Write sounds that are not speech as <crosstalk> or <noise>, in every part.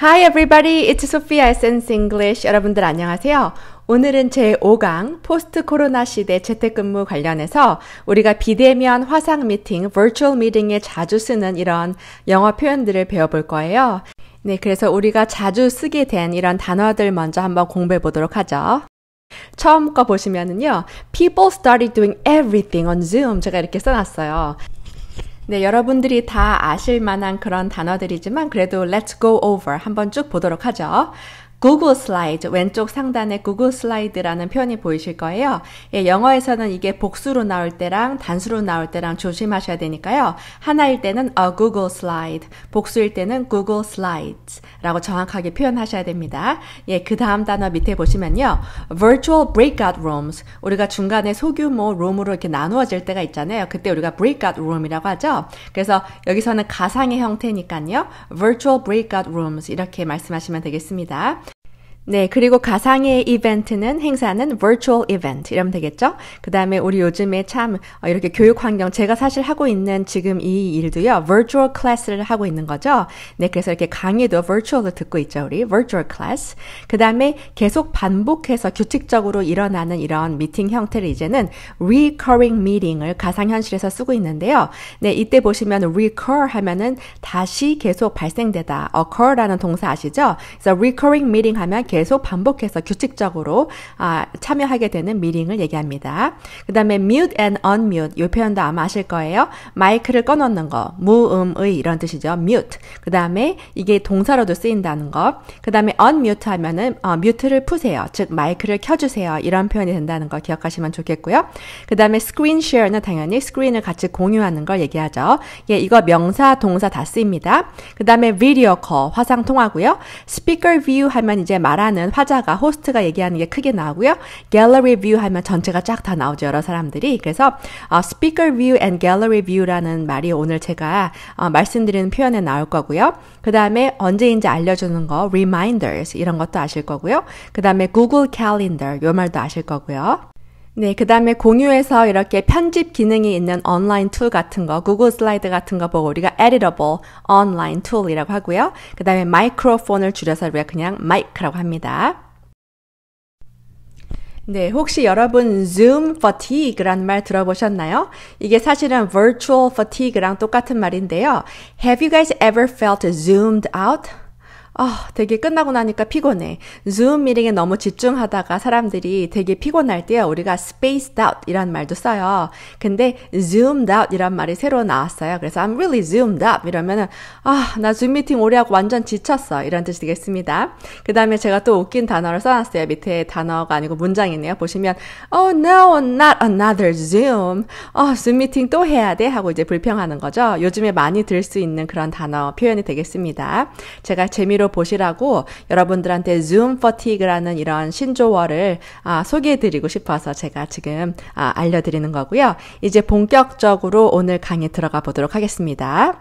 Hi everybody, it's Sophia Essence English. 여러분들 안녕하세요. 오늘은 제5강 포스트 코로나 시대 재택근무 관련해서 우리가 비대면 화상 미팅, virtual meeting에 자주 쓰는 이런 영어 표현들을 배워볼 거예요. 네, 그래서 우리가 자주 쓰게 된 이런 단어들 먼저 한번 공부해 보도록 하죠. 처음 거 보시면은요, people started doing everything on Zoom 제가 이렇게 써놨어요. 네, 여러분들이 다 아실 만한 그런 단어들이지만 그래도 let's go over 한번 쭉 보도록 하죠. 구글 슬라이드 왼쪽 상단에 구글 슬라이드라는 표현이 보이실 거예요. 예, 영어에서는 이게 복수로 나올 때랑 단수로 나올 때랑 조심하셔야 되니까요. 하나일 때는 a Google slide, 복수일 때는 Google slides라고 정확하게 표현하셔야 됩니다. 예, 그 다음 단어 밑에 보시면요. virtual breakout rooms. 우리가 중간에 소규모 룸으로 이렇게 나누어질 때가 있잖아요. 그때 우리가 breakout room이라고 하죠. 그래서 여기서는 가상의 형태니까요. virtual breakout rooms 이렇게 말씀하시면 되겠습니다. 네, 그리고 가상의 이벤트는 행사는 virtual event 이러면 되겠죠? 그 다음에 우리 요즘에 참 어, 이렇게 교육 환경 제가 사실 하고 있는 지금 이 일도요, virtual class를 하고 있는 거죠. 네, 그래서 이렇게 강의도 virtual로 듣고 있죠, 우리 virtual class. 그 다음에 계속 반복해서 규칙적으로 일어나는 이런 미팅 형태를 이제는 recurring meeting을 가상 현실에서 쓰고 있는데요. 네, 이때 보시면 recur 하면은 다시 계속 발생되다, occur라는 동사 아시죠? 그래서 recurring meeting 하면 계속 계속 반복해서 규칙적으로 아, 참여하게 되는 미링을 얘기합니다. 그 다음에 mute and unmute 이 표현도 아마 아실 거예요. 마이크를 꺼놓는 거, 무음의 이런 뜻이죠. mute. 그 다음에 이게 동사로도 쓰인다는 것. 그 다음에 unmute 하면은 어, t e 를 푸세요. 즉 마이크를 켜주세요. 이런 표현이 된다는 거 기억하시면 좋겠고요. 그 다음에 screen share는 당연히 스크린을 같이 공유하는 걸 얘기하죠. 예, 이거 명사, 동사 다 쓰입니다. 그 다음에 video call 화상 통화고요. speaker view 하면 이제 말하는 말는 화자가 호스트가 얘기하는 게 크게 나오고요. Gallery view 하면 전체가 쫙 다 나오죠. 여러 사람들이. 그래서 어, speaker view and gallery view라는 말이 오늘 제가 어, 말씀드리는 표현에 나올 거고요. 그 다음에 언제인지 알려주는 거 reminders 이런 것도 아실 거고요. 그 다음에 Google Calendar 요 말도 아실 거고요. 네, 그 다음에 공유해서 이렇게 편집 기능이 있는 온라인 툴 같은 거, 구글 슬라이드 같은 거 보고 우리가 editable online tool이라고 하고요. 그 다음에 마이크로폰을 줄여서 우리가 그냥 마이크라고 합니다. 네, 혹시 여러분 Zoom f a t i g u e 라는말 들어보셨나요? 이게 사실은 virtual fatigue랑 똑같은 말인데요. Have you guys ever felt zoomed out? 아, 되게 끝나고 나니까 피곤해. 줌 미팅에 너무 집중하다가 사람들이 되게 피곤할 때 우리가 spaced out 이란 말도 써요. 근데 zoomed out 이란 말이 새로 나왔어요. 그래서 I'm really zoomed up 이러면은 아, 나줌 미팅 오래 하고 완전 지쳤어. 이런 뜻이 되겠습니다. 그다음에 제가 또 웃긴 단어를 써 놨어요. 밑에 단어가 아니고 문장이네요. 보시면 oh no, not another zoom. 어, 줌 미팅 또 해야 돼 하고 이제 불평하는 거죠. 요즘에 많이 들 수 있는 그런 단어 표현이 되겠습니다. 제가 재미로 보시라고 여러분들한테 Zoom Fatigue라는 이런 신조어를 아, 소개해드리고 싶어서 제가 지금 아, 알려드리는 거고요. 이제 본격적으로 오늘 강의 들어가 보도록 하겠습니다.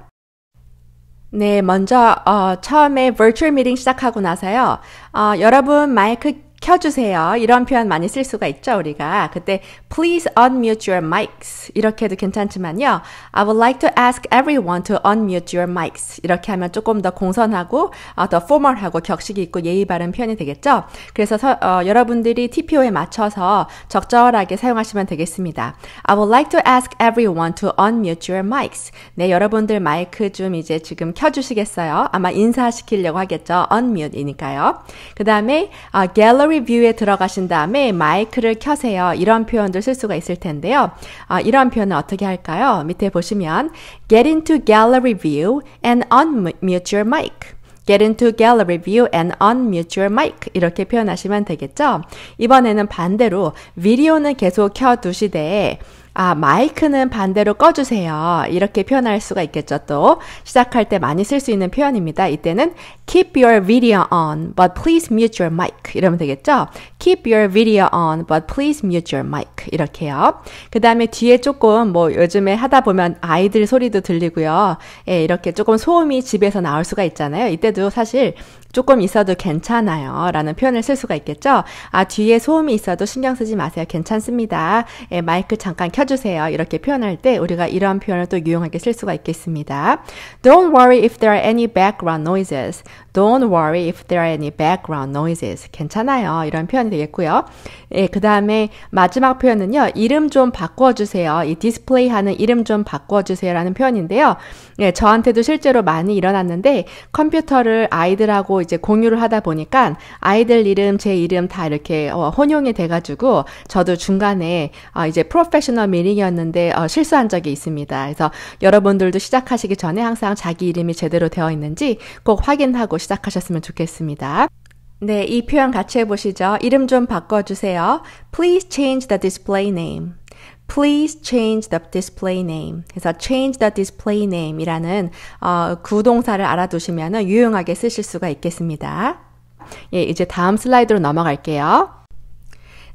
네, 먼저 어, 처음에 virtual meeting 시작하고 나서요. 어, 여러분 마이크 켜주세요. 이런 표현 많이 쓸 수가 있죠, 우리가. 그때 please unmute your mics 이렇게 해도 괜찮지만요. I would like to ask everyone to unmute your mics 이렇게 하면 조금 더 공손하고 어, 더 포멀하고 격식이 있고 예의 바른 표현이 되겠죠. 그래서 서, 어, 여러분들이 TPO에 맞춰서 적절하게 사용하시면 되겠습니다. I would like to ask everyone to unmute your mics. 네, 여러분들 마이크 좀 이제 지금 켜주시겠어요? 아마 인사시키려고 하겠죠. unmute이니까요. 그 다음에 어, gallery 스리 뷰에 들어가신 다음에 마이크를 켜세요. 이런 표현도 쓸 수가 있을 텐데요. 아, 이런 표현은 어떻게 할까요? 밑에 보시면 get into gallery view and unmute your mic. get into gallery view and unmute your mic 이렇게 표현하시면 되겠죠? 이번에는 반대로 비디오는 계속 켜두시되 아, 마이크는 반대로 꺼주세요. 이렇게 표현할 수가 있겠죠, 또. 시작할 때 많이 쓸 수 있는 표현입니다. 이때는 keep your video on, but please mute your mic. 이러면 되겠죠? Keep your video on, but please mute your mic. 이렇게요. 그 다음에 뒤에 조금 뭐 요즘에 하다 보면 아이들 소리도 들리고요. 예, 이렇게 조금 소음이 집에서 나올 수가 있잖아요. 이때도 사실 조금 있어도 괜찮아요. 라는 표현을 쓸 수가 있겠죠. 아, 뒤에 소음이 있어도 신경 쓰지 마세요. 괜찮습니다. 예, 마이크 잠깐 켜주세요. 이렇게 표현할 때 우리가 이런 표현을 또 유용하게 쓸 수가 있겠습니다. Don't worry if there are any background noises. Don't worry if there are any background noises. 괜찮아요. 이런 표현 하시면 되겠고요. 예, 그 다음에 마지막 표현은요. 이름 좀 바꿔주세요. 이 디스플레이 하는 이름 좀 바꿔주세요. 라는 표현인데요. 예, 저한테도 실제로 많이 일어났는데 컴퓨터를 아이들하고 이제 공유를 하다 보니까 아이들 이름, 제 이름 다 이렇게 어, 혼용이 돼가지고 저도 중간에 어, 이제 프로페셔널 미닝이었는데 어, 실수한 적이 있습니다. 그래서 여러분들도 시작하시기 전에 항상 자기 이름이 제대로 되어 있는지 꼭 확인하고 시작하셨으면 좋겠습니다. 네, 이 표현 같이 해보시죠. 이름 좀 바꿔주세요. Please change the display name. Please change the display name. 그래서 change the display name이라는 어, 구동사를 알아두시면 유용하게 쓰실 수가 있겠습니다. 예, 이제 다음 슬라이드로 넘어갈게요.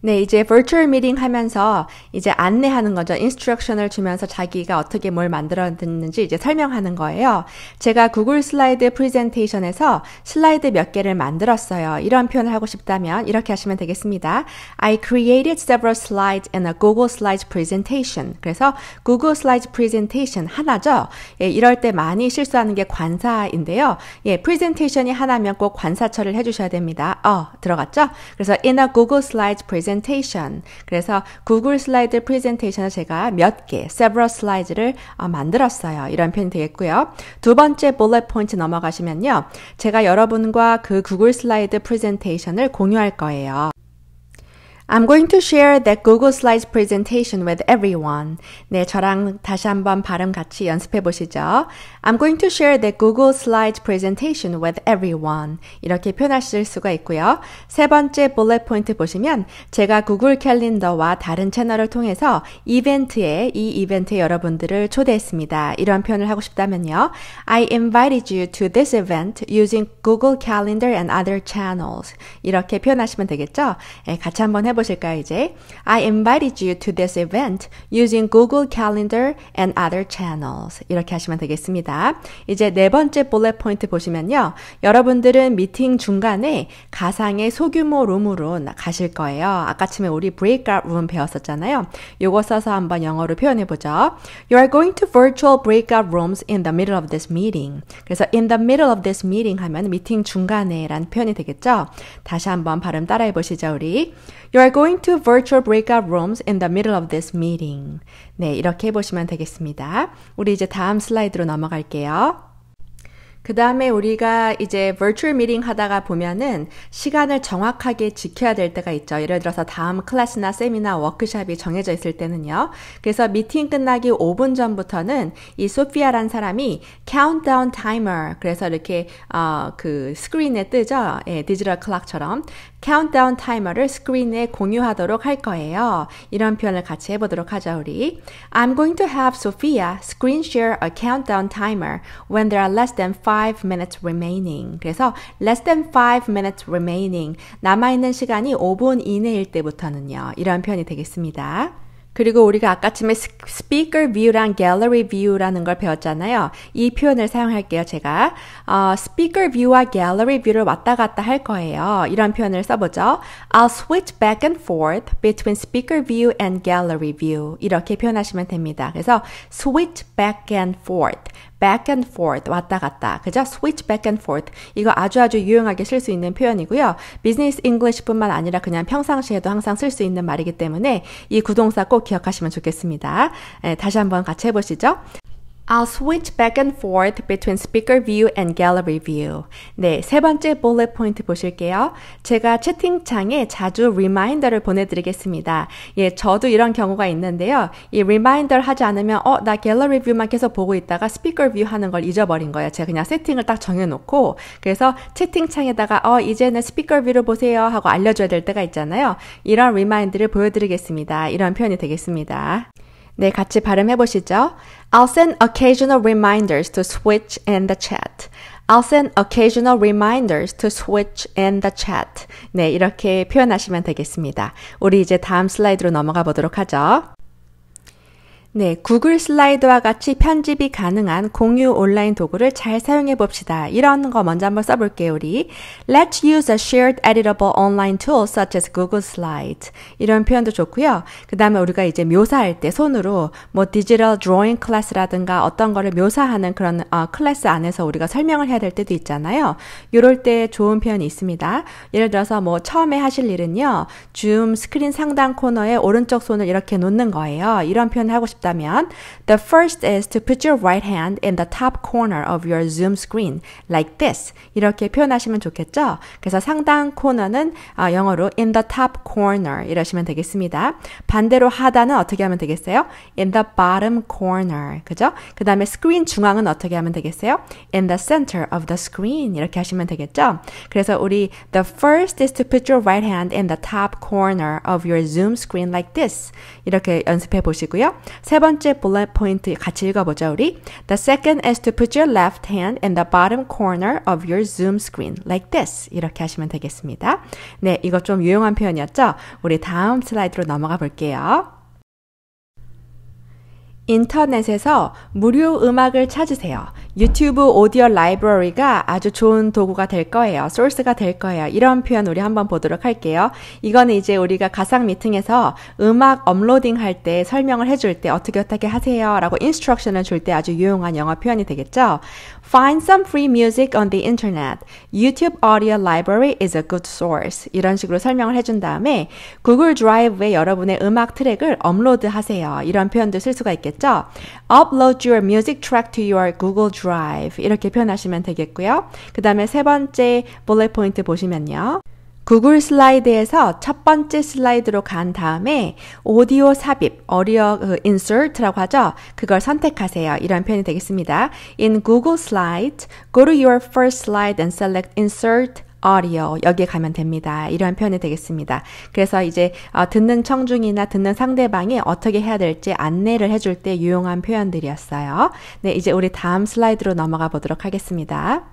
네, 이제 virtual meeting 하면서 이제 안내하는 거죠. i n s t r u c t i o n 을 주면서 자기가 어떻게 뭘 만들었는지 이제 설명하는 거예요. 제가 구글 슬라이드 프리젠테이션에서 슬라이드 몇 개를 만들었어요. 이런 표현을 하고 싶다면 이렇게 하시면 되겠습니다. I created several slides in a Google Slides presentation. 그래서 Google Slides presentation 하나죠. 예, 이럴 때 많이 실수하는 게 관사인데요. 예, t a t i o n 이 하나면 꼭 관사처를 해주셔야 됩니다. 어, 들어갔죠? 그래서 in a Google Slides presentation presentation. 그래서 구글 슬라이드 presentation을 제가 몇 개, several slides를 어, 만들었어요. 이런 표현이 되겠고요. 두 번째 bullet point 넘어가시면요. 제가 여러분과 그 구글 슬라이드 presentation을 공유할 거예요. I'm going to share that Google Slides presentation with everyone. 네, 저랑 다시 한번 발음 같이 연습해 보시죠. I'm going to share that Google Slides presentation with everyone. 이렇게 표현하실 수가 있고요. 세 번째 bullet point 보시면 제가 구글 캘린더와 다른 채널을 통해서 이벤트에 이 이벤트에 여러분들을 초대했습니다. 이런 표현을 하고 싶다면요. I invited you to this event using Google Calendar and other channels. 이렇게 표현하시면 되겠죠? 네, 같이 한번 해보시죠. 해보실까요, 이제? I invited you to this event using Google Calendar and other channels. 이렇게 하시면 되겠습니다. 이제 네 번째 볼렛 포인트 보시면요. 여러분들은 미팅 중간에 가상의 소규모 룸으로 가실 거예요. 아까쯤에 우리 b 브레이크아웃 룸 배웠었잖아요. 요거 써서 한번 영어로 표현해보죠. You are going to virtual breakout rooms in the middle of this meeting. 그래서 in the middle of this meeting 하면 미팅 중간에 라는 표현이 되겠죠? 다시 한번 발음 따라해보시죠, 우리. You are going to virtual breakout rooms in the middle of this meeting. 네, 이렇게 해보시면 되겠습니다. 우리 이제 다음 슬라이드로 넘어갈게요. 그 다음에 우리가 이제 virtual meeting 하다가 보면은 시간을 정확하게 지켜야 될 때가 있죠. 예를 들어서 다음 클래스나 세미나 워크샵이 정해져 있을 때는요. 그래서 미팅 끝나기 5분 전부터는 이 소피아란 사람이 countdown timer 그래서 이렇게 어, 그 스크린에 뜨죠. 예, 디지털 클락처럼 카운트다운 타이머를 스크린에 공유하도록 할 거예요. 이런 표현을 같이 해보도록 하죠, 우리. I'm going to have Sophia screen share a countdown timer when there are less than 5 minutes remaining. 그래서 less than 5 minutes remaining. 남아있는 시간이 5분 이내일 때부터는요. 이런 표현이 되겠습니다. 그리고 우리가 아까쯤에 speaker view랑 gallery view라는 걸 배웠잖아요. 이 표현을 사용할게요, 제가. 어, speaker view와 gallery view를 왔다 갔다 할 거예요. 이런 표현을 써보죠. I'll switch back and forth between speaker view and gallery view. 이렇게 표현하시면 됩니다. 그래서 switch back and forth. back and forth 왔다 갔다 그죠? switch back and forth 이거 아주 아주 유용하게 쓸 수 있는 표현이고요. 비즈니스 잉글리시뿐만 아니라 그냥 평상시에도 항상 쓸 수 있는 말이기 때문에 이 구동사 꼭 기억하시면 좋겠습니다. 네, 다시 한번 같이 해보시죠. I'll switch back and forth between speaker view and gallery view. 네, 세 번째 bullet point 보실게요. 제가 채팅창에 자주 reminder를 보내드리겠습니다. 예, 저도 이런 경우가 있는데요. 이 reminder 하지 않으면 어, 나 gallery view만 계속 보고 있다가 speaker view 하는 걸 잊어버린 거예요. 제가 그냥 세팅을 딱 정해놓고 그래서 채팅창에다가 어, 이제는 speaker view를 보세요 하고 알려줘야 될 때가 있잖아요. 이런 reminder를 보여드리겠습니다. 이런 표현이 되겠습니다. 네, 같이 발음해 보시죠. I'll send occasional reminders to switch in the chat. I'll send occasional reminders to switch in the chat. 네, 이렇게 표현하시면 되겠습니다. 우리 이제 다음 슬라이드로 넘어가 보도록 하죠. 네, 구글 슬라이드와 같이 편집이 가능한 공유 온라인 도구를 잘 사용해 봅시다. 이런 거 먼저 한번 써볼게요, 우리. Let's use a shared editable online tool such as Google Slides. 이런 표현도 좋고요. 그 다음에 우리가 이제 묘사할 때 손으로 뭐 디지털 드로잉 클래스라든가 어떤 거를 묘사하는 그런 어, 클래스 안에서 우리가 설명을 해야 될 때도 있잖아요. 이럴 때 좋은 표현이 있습니다. 예를 들어서 뭐 처음에 하실 일은요, 줌 스크린 상단 코너에 오른쪽 손을 이렇게 놓는 거예요. 이런 표현 을 하고 싶 싶다면 the first is to put your right hand in the top corner of your Zoom screen like this 이렇게 표현하시면 좋겠죠? 그래서 상단 코너는 어, 영어로 in the top corner 이러시면 되겠습니다. 반대로 하단은 어떻게 하면 되겠어요? in the bottom corner 그죠? 그 다음에 스크린 중앙은 어떻게 하면 되겠어요? in the center of the screen 이렇게 하시면 되겠죠? 그래서 우리 the first is to put your right hand in the top corner of your Zoom screen like this 이렇게 연습해 보시고요. 세 번째 bullet point 같이 읽어보자 우리. The second is to put your left hand in the bottom corner of your Zoom screen like this. 이렇게 하시면 되겠습니다. 네, 이거 좀 유용한 표현이었죠? 우리 다음 슬라이드로 넘어가 볼게요. 인터넷에서 무료 음악을 찾으세요. 유튜브 오디오 라이브러리가 아주 좋은 도구가 될 거예요. 소스가 될 거예요. 이런 표현 우리 한번 보도록 할게요. 이거는 이제 우리가 가상 미팅에서 음악 업로딩 할 때 설명을 해줄 때 어떻게 어떻게 하세요 라고 인스트럭션을 줄 때 아주 유용한 영어 표현이 되겠죠. Find some free music on the internet. YouTube Audio Library is a good source. 이런 식으로 설명을 해준 다음에 구글 드라이브에 여러분의 음악 트랙을 업로드 하세요. 이런 표현도 쓸 수가 있겠죠. Upload your music track to your Google Drive drive 이렇게 표현하시면 되겠고요. 그 다음에 세 번째 bullet point 보시면요. 구글 슬라이드에서 첫 번째 슬라이드로 간 다음에 오디오 삽입, 어리어 그 insert라고 하죠. 그걸 선택하세요. 이런 표현이 되겠습니다. In Google Slide, go to your first slide and select insert audio 여기에 가면 됩니다. 이러한 표현이 되겠습니다. 그래서 이제 어, 듣는 청중이나 듣는 상대방이 어떻게 해야 될지 안내를 해줄 때 유용한 표현들이었어요. 네, 이제 우리 다음 슬라이드로 넘어가 보도록 하겠습니다.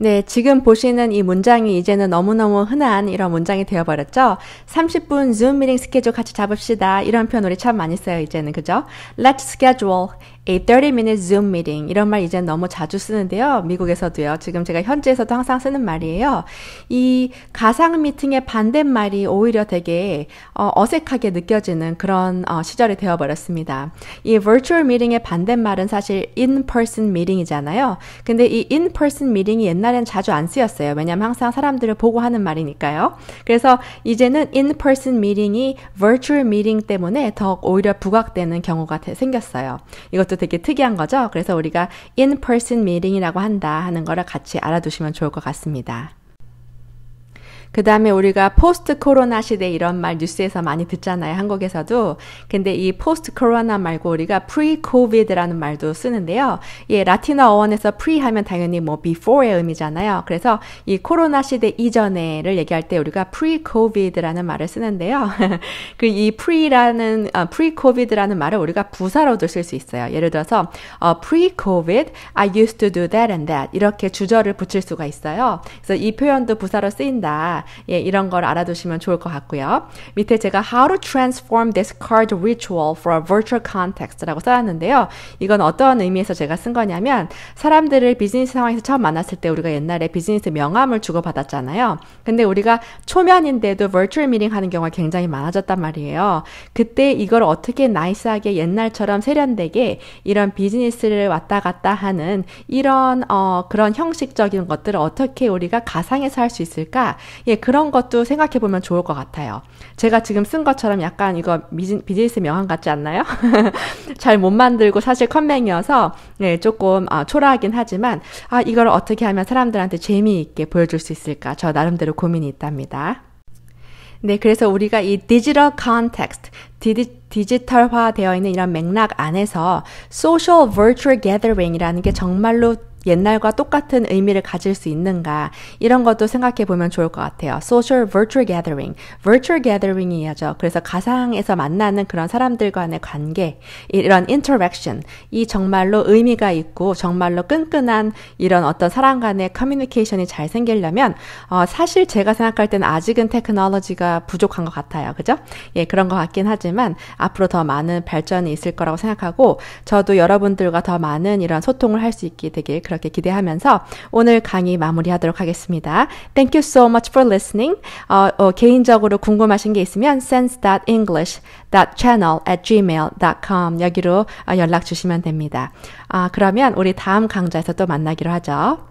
네, 지금 보시는 이 문장이 이제는 너무너무 흔한 이런 문장이 되어버렸죠? 30분 z o o 줌 미팅 스케줄 같이 잡읍시다. 이런 표현 우리 참 많이 써요, 이제는. 그죠? Let's schedule a 30-minute Zoom meeting 이런 말 이제 너무 자주 쓰는데요. 미국에서도요. 지금 제가 현지에서도 항상 쓰는 말이에요. 이 가상 미팅의 반대말이 오히려 되게 어, 색하게 느껴지는 그런 어, 시절이 되어버렸습니다. 이 virtual meeting의 반대말은 사실 in-person meeting이잖아요. 근데 이 in-person meeting이 옛날엔 자주 안 쓰였어요. 왜냐면 항상 사람들을 보고 하는 말이니까요. 그래서 이제는 in-person meeting이 virtual meeting 때문에 더 오히려 부각되는 경우가 생겼어요. 이것도 되게 특이한 거죠. 그래서 우리가 in-person meeting이라고 한다 하는 거를 같이 알아두시면 좋을 것 같습니다. 그 다음에 우리가 포스트 코로나 시대 이런 말 뉴스에서 많이 듣잖아요. 한국에서도. 근데 이 포스트 코로나 말고 우리가 프리 코비드라는 말도 쓰는데요. 예, 라틴어 어원에서 프리 하면 당연히 뭐 before의 의미잖아요. 그래서 이 코로나 시대 이전에를 얘기할 때 우리가 프리 코비드라는 말을 쓰는데요. <laughs> 그 이프리라는 어, p r 코비드라는 말을 우리가 부사로도 쓸 수 있어요. 예를 들어서 어, pre covid I used to do that and that 이렇게 주절을 붙일 수가 있어요. 그래서 이 표현도 부사로 쓰인다. 예, 이런 걸 알아두시면 좋을 것 같고요. 밑에 제가 How to transform this card ritual for a virtual context라고 써놨는데요. 이건 어떤 의미에서 제가 쓴 거냐면 사람들을 비즈니스 상황에서 처음 만났을 때 우리가 옛날에 비즈니스 명함을 주고받았잖아요. 근데 우리가 초면인데도 virtual meeting 하는 경우가 굉장히 많아졌단 말이에요. 그때 이걸 어떻게 나이스하게 옛날처럼 세련되게 이런 비즈니스를 왔다 갔다 하는 이런 어, 그런 형식적인 것들을 어떻게 우리가 가상에서 할 수 있을까? 예, 그런 것도 생각해 보면 좋을 것 같아요. 제가 지금 쓴 것처럼 약간 이거 미진, 비즈니스 명함 같지 않나요? <laughs> 잘 못 만들고 사실 컴맹이어서 예, 조금 아, 초라하긴 하지만 아, 이걸 어떻게 하면 사람들한테 재미있게 보여줄 수 있을까? 저 나름대로 고민이 있답니다. 네, 그래서 우리가 이 디지털 컨텍스트, 디지, 디지털화 되어 있는 이런 맥락 안에서 소셜 c i a l virtual gathering이라는 게 정말로 옛날과 똑같은 의미를 가질 수 있는가 이런 것도 생각해 보면 좋을 것 같아요. Social virtual gathering, virtual gathering이죠. 그래서 가상에서 만나는 그런 사람들 간의 관계, 이런 interaction 이 정말로 의미가 있고 정말로 끈끈한 이런 어떤 사람 간의 커뮤니케이션이 잘 생기려면 어, 사실 제가 생각할 때는 아직은 테크놀로지가 부족한 것 같아요. 그죠? 예, 그런 것 같긴 하지만 앞으로 더 많은 발전이 있을 거라고 생각하고 저도 여러분들과 더 많은 이런 소통을 할 수 있게 되길 그렇게. 그렇게 기대하면서 오늘 강의 마무리하도록 하겠습니다. Thank you so much for listening. 어, 어, 개인적으로 궁금하신 게 있으면 sense.english.channel@gmail.com 여기로 어, 연락 주시면 됩니다. 아, 그러면 우리 다음 강좌에서 또 만나기로 하죠.